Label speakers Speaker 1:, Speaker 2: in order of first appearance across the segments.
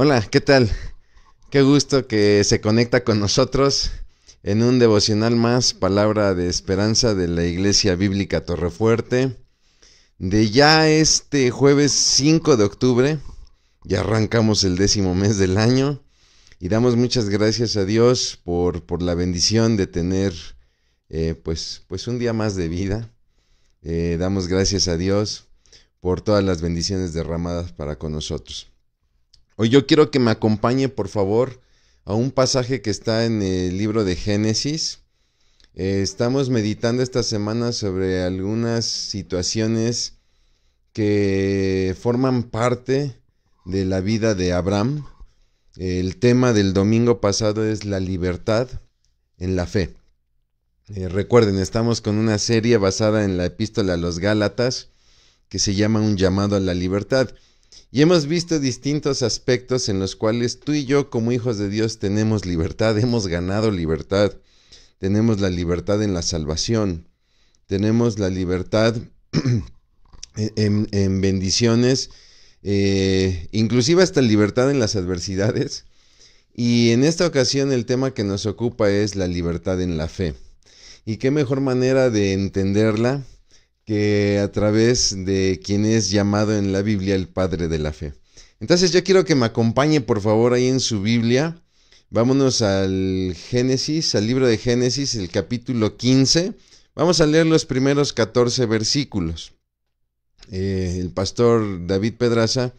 Speaker 1: Hola, ¿qué tal? Qué gusto que se conecta con nosotros en un devocional más, palabra de esperanza de la Iglesia Bíblica Torrefuerte, de ya este jueves 5 de octubre, ya arrancamos el décimo mes del año y damos muchas gracias a Dios por, la bendición de tener eh, pues, pues un día más de vida. Eh, damos gracias a Dios por todas las bendiciones derramadas para con nosotros. Hoy yo quiero que me acompañe, por favor, a un pasaje que está en el libro de Génesis. Eh, estamos meditando esta semana sobre algunas situaciones que forman parte de la vida de Abraham. El tema del domingo pasado es la libertad en la fe. Eh, recuerden, estamos con una serie basada en la epístola a los Gálatas que se llama Un llamado a la libertad. Y hemos visto distintos aspectos en los cuales tú y yo como hijos de Dios tenemos libertad, hemos ganado libertad, tenemos la libertad en la salvación, tenemos la libertad en, bendiciones, eh, inclusive hasta libertad en las adversidades. Y en esta ocasión el tema que nos ocupa es la libertad en la fe. ¿Y qué mejor manera de entenderla que a través de quien es llamado en la Biblia el Padre de la Fe. Entonces yo quiero que me acompañe por favor ahí en su Biblia. Vámonos al Génesis, al libro de Génesis, el capítulo 15. Vamos a leer los primeros 14 versículos. Eh, el pastor David Pedraza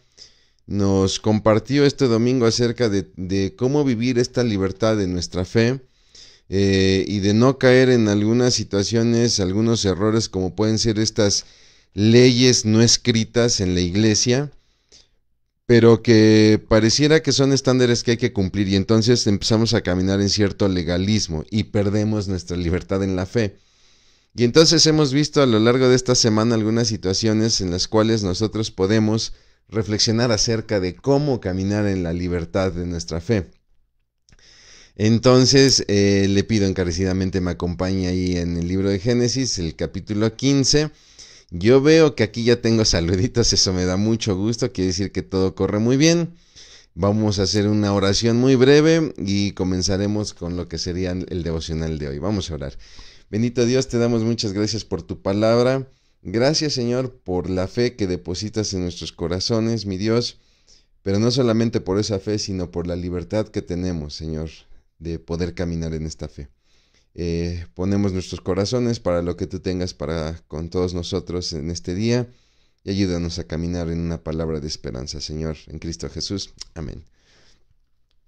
Speaker 1: nos compartió este domingo acerca de, de cómo vivir esta libertad de nuestra fe eh, y de no caer en algunas situaciones, algunos errores como pueden ser estas leyes no escritas en la iglesia, pero que pareciera que son estándares que hay que cumplir y entonces empezamos a caminar en cierto legalismo y perdemos nuestra libertad en la fe. Y entonces hemos visto a lo largo de esta semana algunas situaciones en las cuales nosotros podemos reflexionar acerca de cómo caminar en la libertad de nuestra fe. Entonces eh, le pido encarecidamente me acompañe ahí en el libro de Génesis, el capítulo 15. Yo veo que aquí ya tengo saluditos, eso me da mucho gusto, quiere decir que todo corre muy bien. Vamos a hacer una oración muy breve y comenzaremos con lo que sería el devocional de hoy. Vamos a orar. Bendito Dios, te damos muchas gracias por tu palabra. Gracias Señor por la fe que depositas en nuestros corazones, mi Dios, pero no solamente por esa fe, sino por la libertad que tenemos, Señor de poder caminar en esta fe. Eh, ponemos nuestros corazones para lo que tú tengas para con todos nosotros en este día y ayúdanos a caminar en una palabra de esperanza, Señor, en Cristo Jesús. Amén.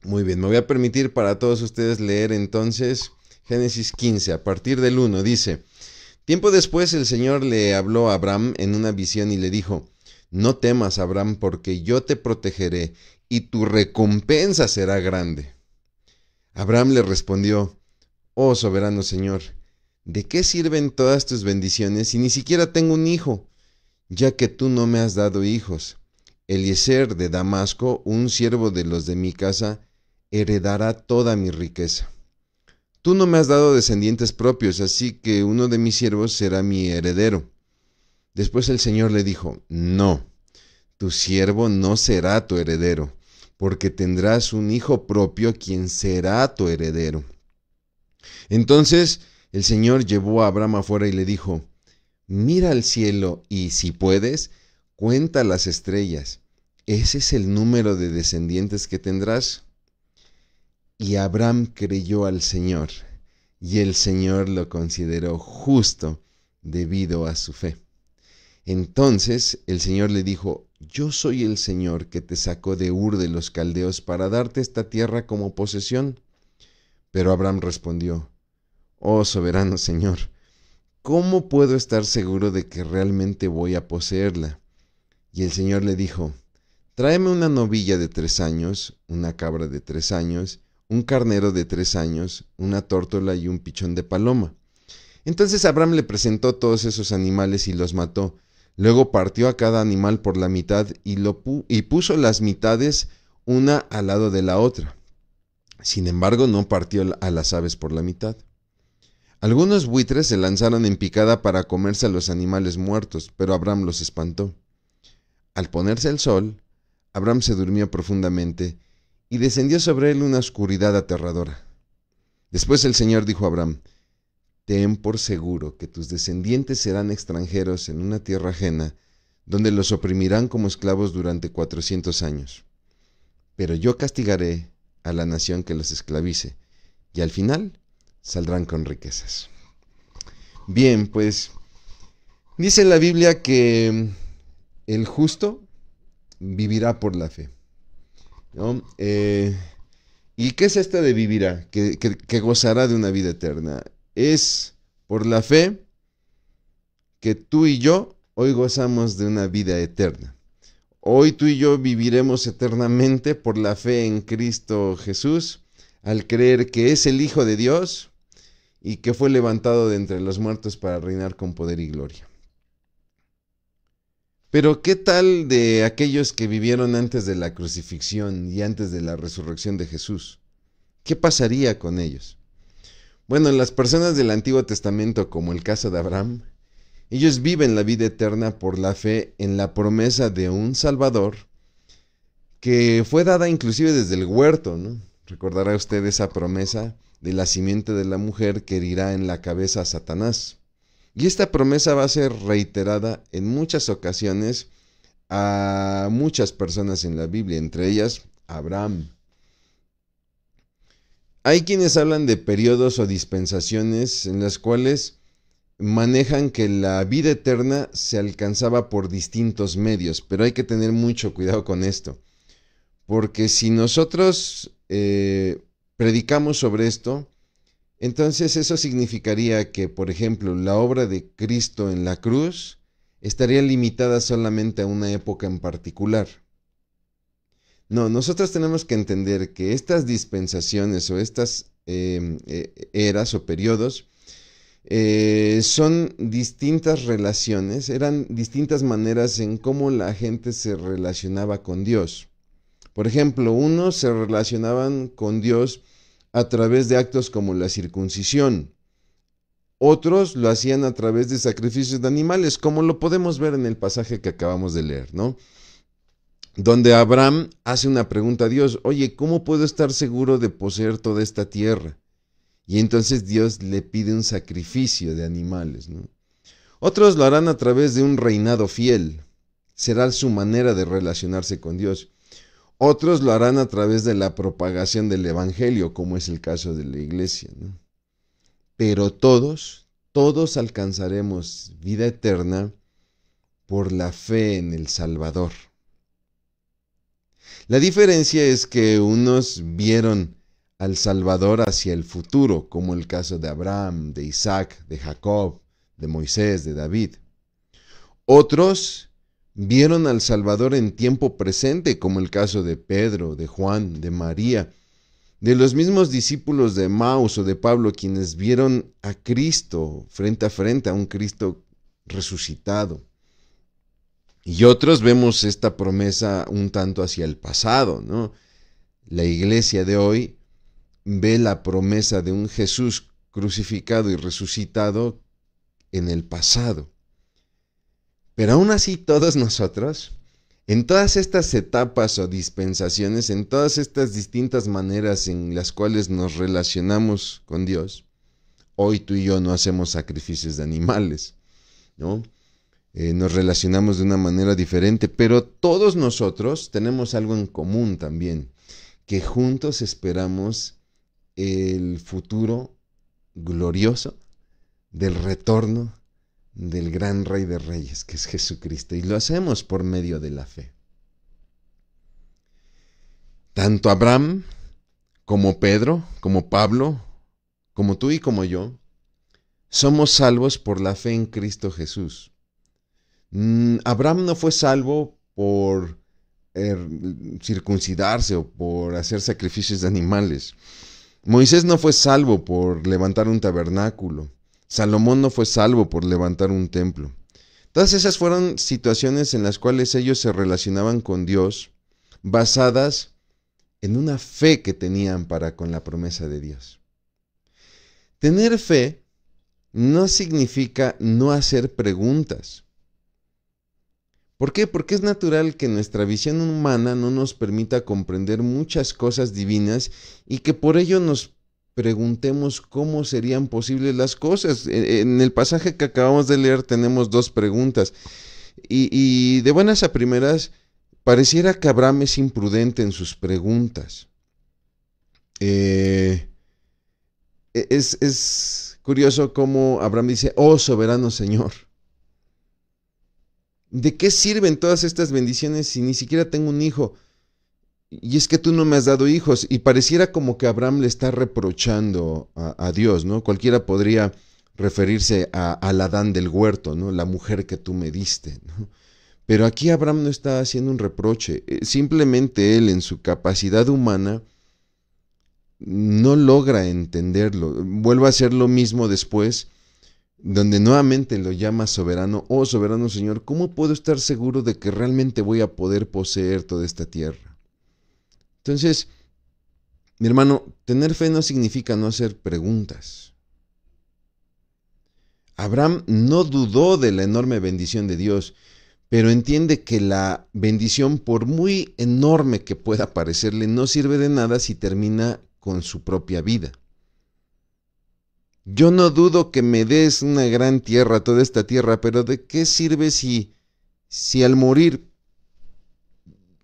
Speaker 1: Muy bien, me voy a permitir para todos ustedes leer entonces Génesis 15, a partir del 1, dice, Tiempo después el Señor le habló a Abraham en una visión y le dijo, No temas, Abraham, porque yo te protegeré y tu recompensa será grande. Abraham le respondió, Oh soberano Señor, ¿de qué sirven todas tus bendiciones si ni siquiera tengo un hijo? Ya que tú no me has dado hijos. Eliezer de Damasco, un siervo de los de mi casa, heredará toda mi riqueza. Tú no me has dado descendientes propios, así que uno de mis siervos será mi heredero. Después el Señor le dijo, No, tu siervo no será tu heredero porque tendrás un hijo propio quien será tu heredero. Entonces el Señor llevó a Abraham afuera y le dijo, mira al cielo y si puedes, cuenta las estrellas. Ese es el número de descendientes que tendrás. Y Abraham creyó al Señor, y el Señor lo consideró justo debido a su fe. Entonces el Señor le dijo, yo soy el Señor que te sacó de Ur de los Caldeos para darte esta tierra como posesión. Pero Abraham respondió, Oh soberano Señor, ¿cómo puedo estar seguro de que realmente voy a poseerla? Y el Señor le dijo, Tráeme una novilla de tres años, una cabra de tres años, un carnero de tres años, una tórtola y un pichón de paloma. Entonces Abraham le presentó todos esos animales y los mató, Luego partió a cada animal por la mitad y, lo puso las mitades una al lado de la otra. Sin embargo, no partió a las aves por la mitad. Algunos buitres se lanzaron en picada para comerse a los animales muertos, pero Abraham los espantó. Al ponerse el sol, Abraham se durmió profundamente y descendió sobre él una oscuridad aterradora. Después el Señor dijo a Abraham, ten por seguro que tus descendientes serán extranjeros en una tierra ajena, donde los oprimirán como esclavos durante cuatrocientos años. Pero yo castigaré a la nación que los esclavice, y al final saldrán con riquezas. Bien, pues dice la Biblia que el justo vivirá por la fe. Eh, ¿Y qué es esta de vivirá? que, gozará de una vida eterna. Es por la fe que tú y yo hoy gozamos de una vida eterna. Hoy tú y yo viviremos eternamente por la fe en Cristo Jesús, al creer que es el Hijo de Dios y que fue levantado de entre los muertos para reinar con poder y gloria. Pero ¿qué tal de aquellos que vivieron antes de la crucifixión y antes de la resurrección de Jesús? ¿Qué pasaría con ellos? Bueno, las personas del Antiguo Testamento, como el caso de Abraham, ellos viven la vida eterna por la fe en la promesa de un Salvador que fue dada inclusive desde el huerto, Recordará usted esa promesa de la simiente de la mujer que herirá en la cabeza a Satanás. Y esta promesa va a ser reiterada en muchas ocasiones a muchas personas en la Biblia, entre ellas Abraham. Hay quienes hablan de periodos o dispensaciones en las cuales manejan que la vida eterna se alcanzaba por distintos medios, pero hay que tener mucho cuidado con esto, porque si nosotros eh, predicamos sobre esto, entonces eso significaría que, por ejemplo, la obra de Cristo en la cruz estaría limitada solamente a una época en particular. No, nosotros tenemos que entender que estas dispensaciones o estas em, e, eras o periodos eh, son distintas relaciones, eran distintas maneras en cómo la gente se relacionaba con Dios. Por ejemplo, unos se relacionaban con Dios a través de actos como la circuncisión. Otros lo hacían a través de sacrificios de animales, como lo podemos ver en el pasaje que acabamos de leer, ¿no? donde Abraham hace una pregunta a Dios, oye, ¿cómo puedo estar seguro de poseer toda esta tierra? Y entonces Dios le pide un sacrificio de animales. ¿no? Otros lo harán a través de un reinado fiel. Será su manera de relacionarse con Dios. Otros lo harán a través de la propagación del Evangelio, como es el caso de la iglesia. Pero todos, todos alcanzaremos vida eterna por la fe en el Salvador. La diferencia es que unos vieron al Salvador hacia el futuro, como el caso de Abraham, de Isaac, de Jacob, de Moisés, de David. Otros vieron al Salvador en tiempo presente, como el caso de Pedro, de Juan, de María, de los mismos discípulos de Maus o de Pablo, quienes vieron a Cristo frente a frente, a un Cristo resucitado. Y otros vemos esta promesa un tanto hacia el pasado, ¿no? La iglesia de hoy ve la promesa de un Jesús crucificado y resucitado en el pasado. Pero aún así todos nosotros, en todas estas etapas o dispensaciones, en todas estas distintas maneras en las cuales nos relacionamos con Dios, hoy tú y yo no hacemos sacrificios de animales, ¿no? Eh, nos relacionamos de una manera diferente, pero todos nosotros tenemos algo en común también, que juntos esperamos el futuro glorioso del retorno del gran Rey de Reyes, que es Jesucristo, y lo hacemos por medio de la fe. Tanto Abraham como Pedro, como Pablo, como tú y como yo, somos salvos por la fe en Cristo Jesús. Mm, Abraham no fue salvo por eh, circuncidarse o por hacer sacrificios de animales. Moisés no fue salvo por levantar un tabernáculo. Salomón no fue salvo por levantar un templo. Todas esas fueron situaciones en las cuales ellos se relacionaban con Dios basadas en una fe que tenían para con la promesa de Dios. Tener fe no significa no hacer preguntas. ¿Por qué? Porque es natural que nuestra visión humana no nos permita comprender muchas cosas divinas y que por ello nos preguntemos cómo serían posibles las cosas. E, en el pasaje que acabamos de leer tenemos dos preguntas y, de buenas a primeras pareciera que Abraham es imprudente en sus preguntas. Eh, e, es, es curioso cómo Abraham dice, oh soberano Señor. ¿De qué sirven todas estas bendiciones si ni siquiera tengo un hijo? Y es que tú no me has dado hijos. Y pareciera como que Abraham le está reprochando a, Dios, ¿no? Cualquiera podría referirse a, al Adán del huerto, ¿no? La mujer que tú me diste, Pero aquí Abraham no está haciendo un reproche, eh, simplemente él en su capacidad humana no logra entenderlo. Vuelvo a hacer lo mismo después donde nuevamente lo llama soberano, oh soberano Señor, ¿cómo puedo estar seguro de que realmente voy a poder poseer toda esta tierra? Entonces, mi hermano, tener fe no significa no hacer preguntas. Abraham no dudó de la enorme bendición de Dios, pero entiende que la bendición, por muy enorme que pueda parecerle, no sirve de nada si termina con su propia vida. Yo no dudo que me des una gran tierra, toda esta tierra, pero ¿de qué sirve si, si al morir,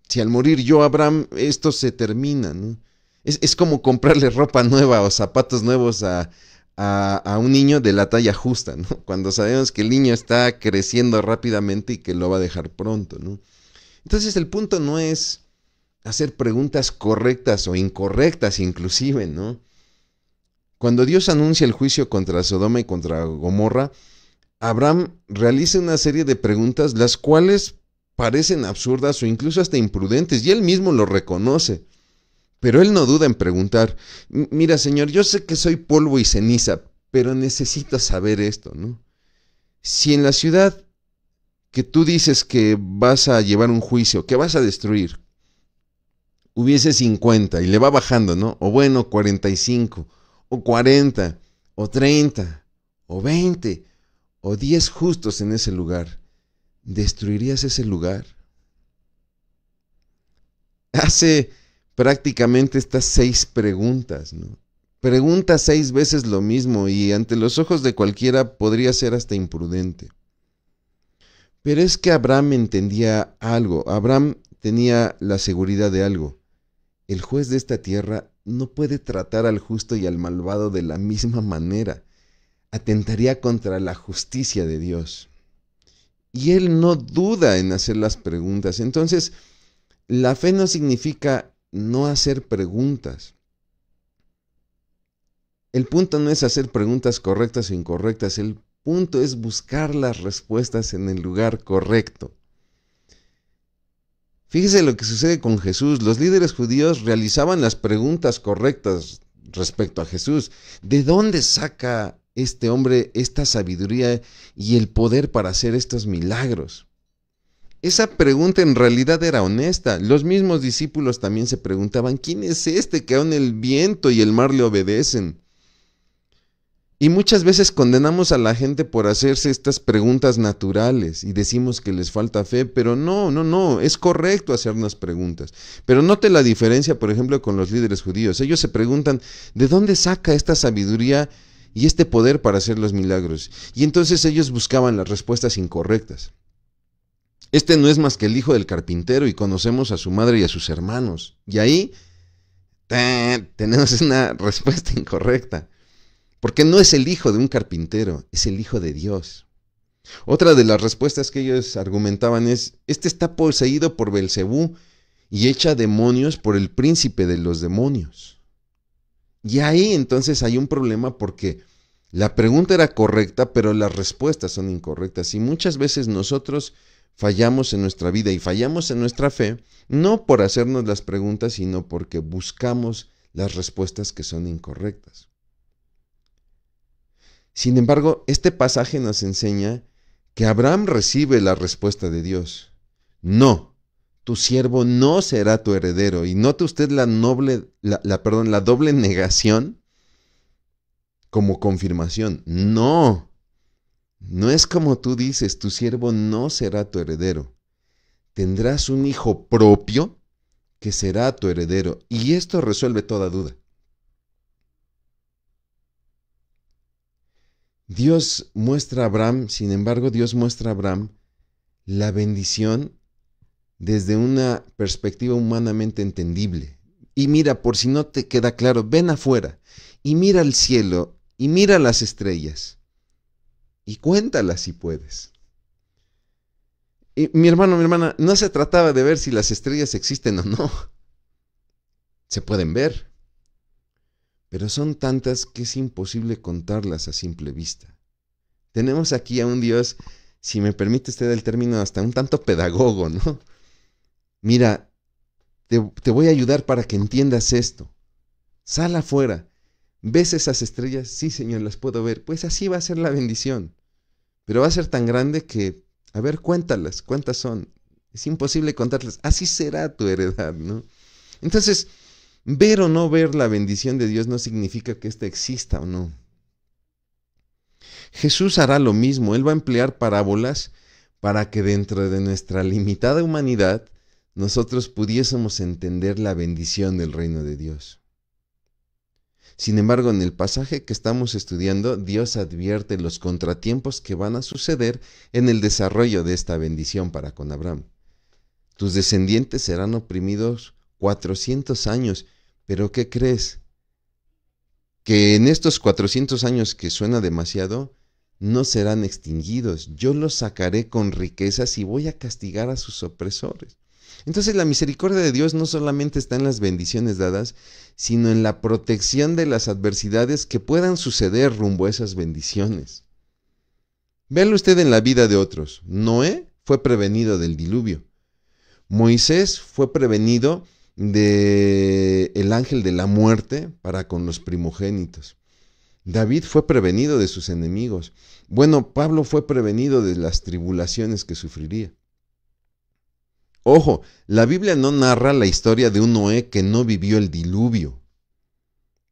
Speaker 1: si al morir yo, Abraham, esto se termina? ¿no? Es, como comprarle ropa nueva o zapatos nuevos a, a un niño de la talla justa, ¿no? Cuando sabemos que el niño está creciendo rápidamente y que lo va a dejar pronto, ¿no? Entonces el punto no es hacer preguntas correctas o incorrectas inclusive, ¿no? Cuando Dios anuncia el juicio contra Sodoma y contra Gomorra, Abraham realiza una serie de preguntas las cuales parecen absurdas o incluso hasta imprudentes, y él mismo lo reconoce. Pero él no duda en preguntar, mira Señor, yo sé que soy polvo y ceniza, pero necesito saber esto, ¿no? Si en la ciudad que tú dices que vas a llevar un juicio, que vas a destruir, hubiese 50 y le va bajando, ¿no? O bueno, 45 o 40, o 30, o 20, o 10 justos en ese lugar, ¿destruirías ese lugar? Hace prácticamente estas seis preguntas, Pregunta seis veces lo mismo y ante los ojos de cualquiera podría ser hasta imprudente. Pero es que Abraham entendía algo, Abraham tenía la seguridad de algo. El juez de esta tierra no puede tratar al justo y al malvado de la misma manera. Atentaría contra la justicia de Dios. Y él no duda en hacer las preguntas. Entonces, la fe no significa no hacer preguntas. El punto no es hacer preguntas correctas o incorrectas, el punto es buscar las respuestas en el lugar correcto. Fíjese lo que sucede con Jesús. Los líderes judíos realizaban las preguntas correctas respecto a Jesús. ¿De dónde saca este hombre esta sabiduría y el poder para hacer estos milagros? Esa pregunta en realidad era honesta. Los mismos discípulos también se preguntaban, ¿quién es este que aún el viento y el mar le obedecen? Y muchas veces condenamos a la gente por hacerse estas preguntas naturales y decimos que les falta fe, pero no, no, no, es correcto hacer unas preguntas. Pero note la diferencia, por ejemplo, con los líderes judíos. Ellos se preguntan, ¿de dónde saca esta sabiduría y este poder para hacer los milagros? Y entonces ellos buscaban las respuestas incorrectas. Este no es más que el hijo del carpintero y conocemos a su madre y a sus hermanos. Y ahí tenemos una respuesta incorrecta. Porque no es el hijo de un carpintero, es el hijo de Dios. Otra de las respuestas que ellos argumentaban es, este está poseído por Belcebú y echa demonios por el príncipe de los demonios. Y ahí entonces hay un problema porque la pregunta era correcta, pero las respuestas son incorrectas. Y muchas veces nosotros fallamos en nuestra vida y fallamos en nuestra fe, no por hacernos las preguntas, sino porque buscamos las respuestas que son incorrectas. Sin embargo, este pasaje nos enseña que Abraham recibe la respuesta de Dios. No, tu siervo no será tu heredero. Y note usted la la doble negación como confirmación. No, no es como tú dices, tu siervo no será tu heredero. Tendrás un hijo propio que será tu heredero. Y esto resuelve toda duda. Dios muestra a Abraham, sin embargo, Dios muestra a Abraham la bendición desde una perspectiva humanamente entendible. Y mira, por si no te queda claro, ven afuera y mira al cielo y mira las estrellas y cuéntalas si puedes. Y, mi hermano, mi hermana, no se trataba de ver si las estrellas existen o no. Se pueden ver pero son tantas que es imposible contarlas a simple vista. Tenemos aquí a un Dios, si me permite usted el término, hasta un tanto pedagogo, ¿no? Mira, te, voy a ayudar para que entiendas esto. Sal afuera. ¿Ves esas estrellas? Sí, Señor, las puedo ver. Pues así va a ser la bendición. Pero va a ser tan grande que, a ver, cuéntalas, cuántas son. Es imposible contarlas. Así será tu heredad, ¿no? Entonces, Ver o no ver la bendición de Dios no significa que ésta exista o no. Jesús hará lo mismo, Él va a emplear parábolas para que dentro de nuestra limitada humanidad nosotros pudiésemos entender la bendición del reino de Dios. Sin embargo, en el pasaje que estamos estudiando, Dios advierte los contratiempos que van a suceder en el desarrollo de esta bendición para con Abraham. Tus descendientes serán oprimidos 400 años pero ¿qué crees? Que en estos 400 años que suena demasiado, no serán extinguidos. Yo los sacaré con riquezas y voy a castigar a sus opresores. Entonces la misericordia de Dios no solamente está en las bendiciones dadas, sino en la protección de las adversidades que puedan suceder rumbo a esas bendiciones. Véalo usted en la vida de otros. Noé fue prevenido del diluvio. Moisés fue prevenido de el ángel de la muerte para con los primogénitos. David fue prevenido de sus enemigos. Bueno, Pablo fue prevenido de las tribulaciones que sufriría. Ojo, la Biblia no narra la historia de un Noé que no vivió el diluvio.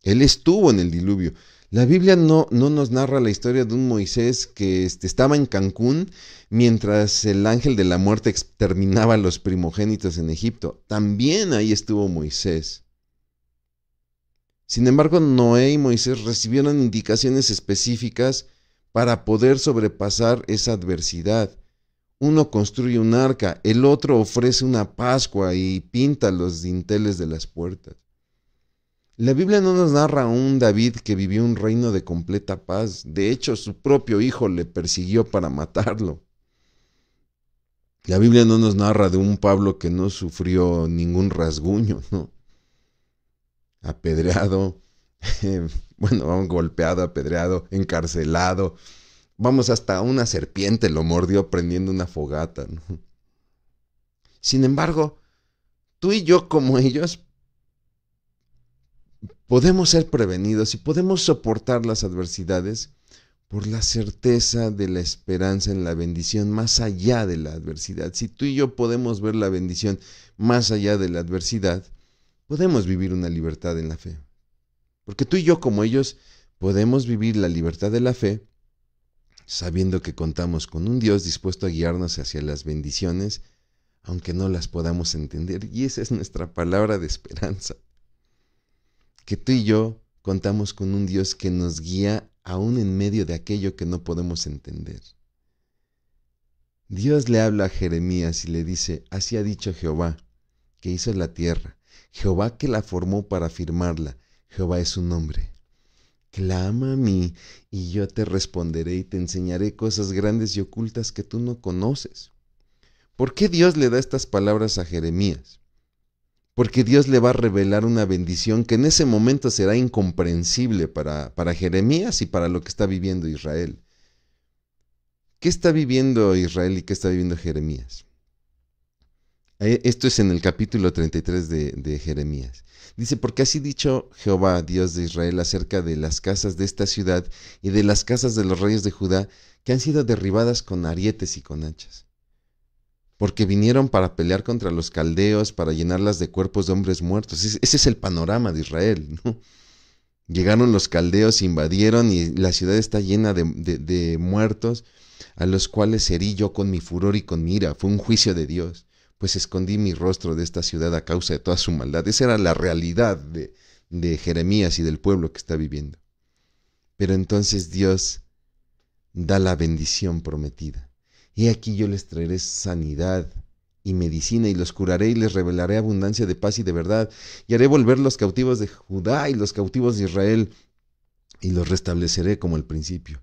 Speaker 1: Él estuvo en el diluvio. La Biblia no, no, nos narra la historia de un Moisés que este, estaba en Cancún mientras el ángel de la muerte exterminaba a los primogénitos en Egipto. También ahí estuvo Moisés. Sin embargo, Noé y Moisés recibieron indicaciones específicas para poder sobrepasar esa adversidad. Uno construye un arca, el otro ofrece una pascua y pinta los dinteles de las puertas. La Biblia no nos narra un David que vivió un reino de completa paz. De hecho, su propio hijo le persiguió para matarlo. La Biblia no nos narra de un Pablo que no sufrió ningún rasguño, ¿no? Apedreado, bueno, golpeado, apedreado, encarcelado. Vamos, hasta una serpiente lo mordió prendiendo una fogata, ¿no? Sin embargo, tú y yo como ellos podemos ser prevenidos y podemos soportar las adversidades por la certeza de la esperanza en la bendición más allá de la adversidad. Si tú y yo podemos ver la bendición más allá de la adversidad, podemos vivir una libertad en la fe. Porque tú y yo como ellos podemos vivir la libertad de la fe sabiendo que contamos con un Dios dispuesto a guiarnos hacia las bendiciones, aunque no las podamos entender. Y esa es nuestra palabra de esperanza que tú y yo contamos con un Dios que nos guía aún en medio de aquello que no podemos entender. Dios le habla a Jeremías y le dice, así ha dicho Jehová, que hizo la tierra, Jehová que la formó para firmarla, Jehová es su nombre. Clama a mí y yo te responderé y te enseñaré cosas grandes y ocultas que tú no conoces. ¿Por qué Dios le da estas palabras a Jeremías? porque Dios le va a revelar una bendición que en ese momento será incomprensible para, para Jeremías y para lo que está viviendo Israel. ¿Qué está viviendo Israel y qué está viviendo Jeremías? Eh, esto es en el capítulo 33 de, de Jeremías. Dice, porque así dicho Jehová, Dios de Israel, acerca de las casas de esta ciudad y de las casas de los reyes de Judá, que han sido derribadas con arietes y con hachas porque vinieron para pelear contra los caldeos, para llenarlas de cuerpos de hombres muertos. Ese es el panorama de Israel. Llegaron los caldeos, invadieron y la ciudad está llena de, muertos, a los cuales herí yo con mi furor y con mi ira. Fue un juicio de Dios, pues escondí mi rostro de esta ciudad a causa de toda su maldad. Esa era la realidad de Jeremías y del pueblo que está viviendo. Pero entonces Dios da la bendición prometida He aquí yo les traeré sanidad y medicina, y los curaré y les revelaré abundancia de paz y de verdad, y haré volver los cautivos de Judá y los cautivos de Israel, y los restableceré como al principio,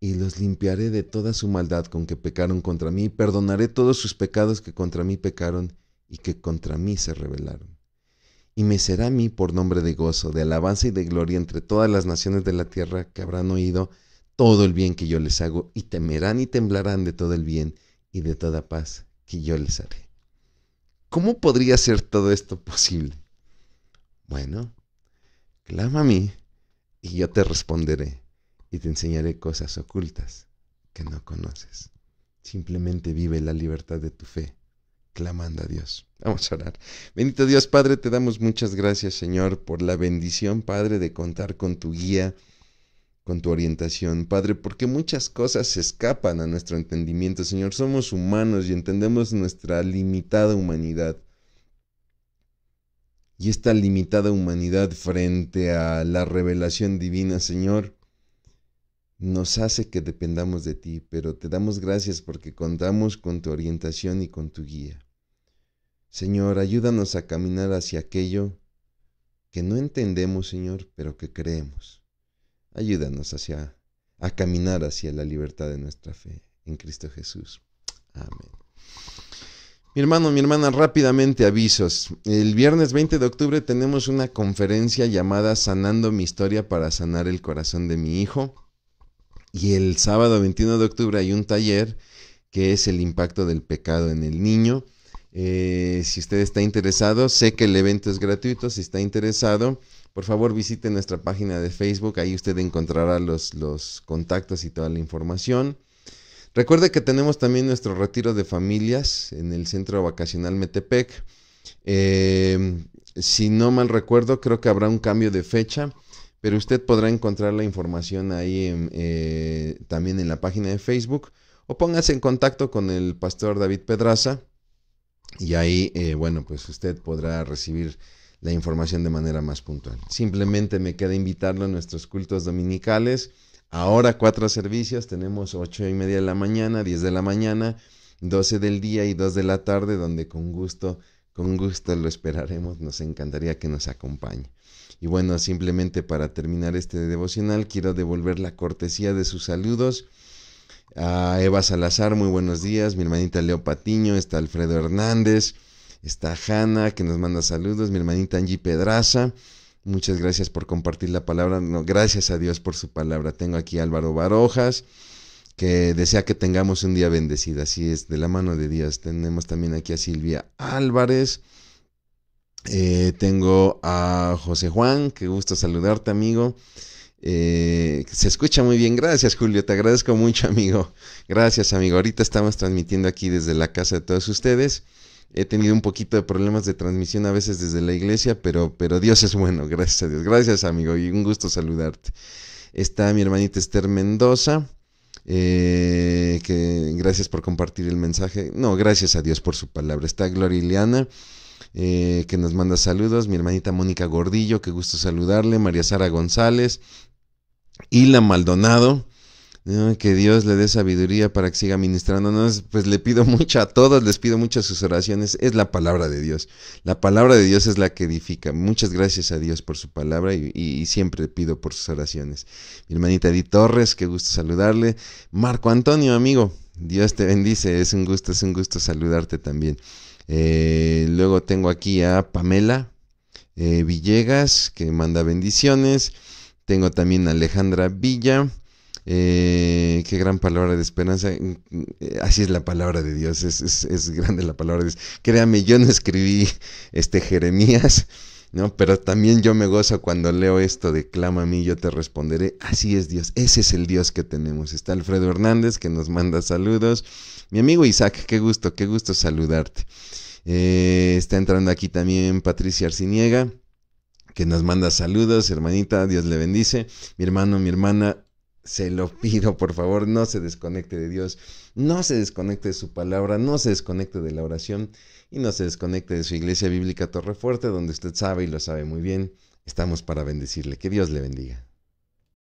Speaker 1: y los limpiaré de toda su maldad con que pecaron contra mí, y perdonaré todos sus pecados que contra mí pecaron y que contra mí se rebelaron. Y me será a mí por nombre de gozo, de alabanza y de gloria entre todas las naciones de la tierra que habrán oído todo el bien que yo les hago y temerán y temblarán de todo el bien y de toda paz que yo les haré. ¿Cómo podría ser todo esto posible? Bueno, clama a mí y yo te responderé y te enseñaré cosas ocultas que no conoces. Simplemente vive la libertad de tu fe, clamando a Dios. Vamos a orar. Bendito Dios Padre, te damos muchas gracias Señor por la bendición Padre de contar con tu guía con tu orientación, Padre, porque muchas cosas se escapan a nuestro entendimiento, Señor. Somos humanos y entendemos nuestra limitada humanidad. Y esta limitada humanidad frente a la revelación divina, Señor, nos hace que dependamos de ti, pero te damos gracias porque contamos con tu orientación y con tu guía. Señor, ayúdanos a caminar hacia aquello que no entendemos, Señor, pero que creemos. Ayúdanos hacia, a caminar hacia la libertad de nuestra fe en Cristo Jesús. Amén. Mi hermano, mi hermana, rápidamente avisos. El viernes 20 de octubre tenemos una conferencia llamada Sanando mi historia para sanar el corazón de mi hijo. Y el sábado 21 de octubre hay un taller que es el impacto del pecado en el niño. Eh, si usted está interesado, sé que el evento es gratuito, si está interesado, por favor visite nuestra página de Facebook, ahí usted encontrará los, los contactos y toda la información. Recuerde que tenemos también nuestro retiro de familias en el centro vacacional Metepec. Eh, si no mal recuerdo, creo que habrá un cambio de fecha, pero usted podrá encontrar la información ahí eh, también en la página de Facebook o póngase en contacto con el pastor David Pedraza y ahí, eh, bueno, pues usted podrá recibir la información de manera más puntual. Simplemente me queda invitarlo a nuestros cultos dominicales. Ahora cuatro servicios, tenemos ocho y media de la mañana, diez de la mañana, doce del día y dos de la tarde, donde con gusto, con gusto lo esperaremos, nos encantaría que nos acompañe. Y bueno, simplemente para terminar este devocional, quiero devolver la cortesía de sus saludos a Eva Salazar, muy buenos días, mi hermanita Leo Patiño, está Alfredo Hernández, está Hanna que nos manda saludos, mi hermanita Angie Pedraza, muchas gracias por compartir la palabra, no, gracias a Dios por su palabra, tengo aquí a Álvaro Barojas, que desea que tengamos un día bendecido, así es, de la mano de Dios, tenemos también aquí a Silvia Álvarez, eh, tengo a José Juan, que gusto saludarte amigo, eh, se escucha muy bien, gracias Julio, te agradezco mucho amigo. Gracias amigo, ahorita estamos transmitiendo aquí desde la casa de todos ustedes. He tenido un poquito de problemas de transmisión a veces desde la iglesia, pero, pero Dios es bueno, gracias a Dios. Gracias amigo y un gusto saludarte. Está mi hermanita Esther Mendoza. Eh, que gracias por compartir el mensaje. No, gracias a Dios por su palabra. Está Gloria Ileana, eh, que nos manda saludos. Mi hermanita Mónica Gordillo, que gusto saludarle. María Sara González, Hila Maldonado. Que Dios le dé sabiduría para que siga ministrándonos. Pues le pido mucho a todos, les pido muchas sus oraciones. Es la palabra de Dios. La palabra de Dios es la que edifica. Muchas gracias a Dios por su palabra y, siempre pido por sus oraciones. Mi hermanita Di Torres, qué gusto saludarle. Marco Antonio, amigo, Dios te bendice. Es un gusto, es un gusto saludarte también. Eh, luego tengo aquí a Pamela eh, Villegas, que manda bendiciones. Tengo también a Alejandra Villa. Eh, qué gran palabra de esperanza. Mm, mm, así es la palabra de Dios. Es, grande la palabra de Dios. Créame, yo no escribí este Jeremías, ¿no? Pero también yo me gozo cuando leo esto de clama a mí, yo te responderé. Así es Dios. Ese es el Dios que tenemos. Está Alfredo Hernández que nos manda saludos. Mi amigo Isaac, qué gusto, qué gusto saludarte. Eh, está entrando aquí también Patricia Arciniega que nos manda saludos, hermanita, Dios le bendice. Mi hermano, mi hermana, se lo pido, por favor, no se desconecte de Dios, no se desconecte de su palabra, no se desconecte de la oración y no se desconecte de su iglesia bíblica Torrefuerte, donde usted sabe y lo sabe muy bien. Estamos para bendecirle. Que Dios le bendiga.